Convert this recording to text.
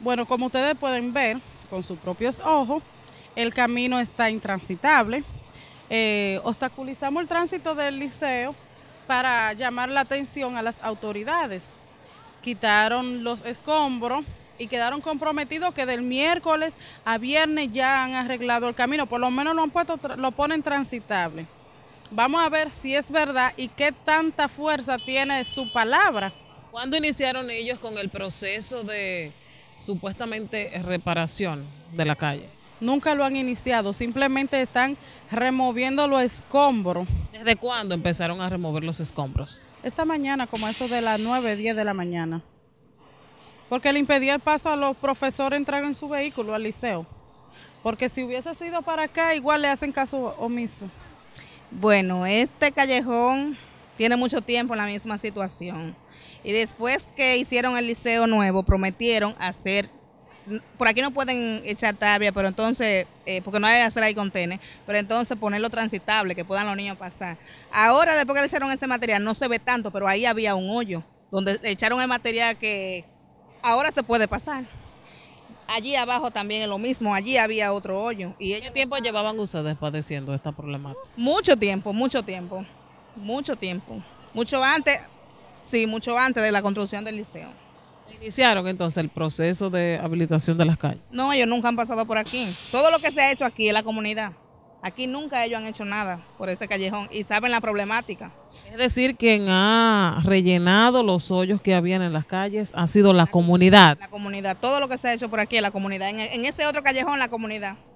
Bueno, como ustedes pueden ver con sus propios ojos, el camino está intransitable. Eh, obstaculizamos el tránsito del liceo para llamar la atención a las autoridades. Quitaron los escombros y quedaron comprometidos que del miércoles a viernes ya han arreglado el camino, por lo menos lo, han puesto, lo ponen transitable. Vamos a ver si es verdad y qué tanta fuerza tiene su palabra. ¿Cuándo iniciaron ellos con el proceso de, supuestamente reparación de la calle. Nunca lo han iniciado, simplemente están removiendo los escombros. ¿Desde cuándo empezaron a remover los escombros? Esta mañana, como eso de las 9, 10 de la mañana. Porque le impedía el paso a los profesores entrar en su vehículo al liceo. Porque si hubiese sido para acá, igual le hacen caso omiso. Bueno, este callejón tiene mucho tiempo en la misma situación. Y después que hicieron el liceo nuevo, prometieron hacer, por aquí no pueden echar tabia, pero entonces, eh, porque no hay que hacer ahí contenes, pero entonces ponerlo transitable, que puedan los niños pasar. Ahora, después que le hicieron ese material, no se ve tanto, pero ahí había un hoyo, donde echaron el material que ahora se puede pasar. Allí abajo también es lo mismo, allí había otro hoyo. Y el tiempo llevaban ustedes padeciendo esta problemática? Mucho tiempo, mucho tiempo. Mucho tiempo. Mucho antes, sí, mucho antes de la construcción del liceo. ¿Iniciaron entonces el proceso de habilitación de las calles? No, ellos nunca han pasado por aquí. Todo lo que se ha hecho aquí es la comunidad. Aquí nunca ellos han hecho nada por este callejón y saben la problemática. Es decir, quien ha rellenado los hoyos que habían en las calles ha sido la comunidad. La comunidad, todo lo que se ha hecho por aquí, es la comunidad. En, en ese otro callejón, la comunidad.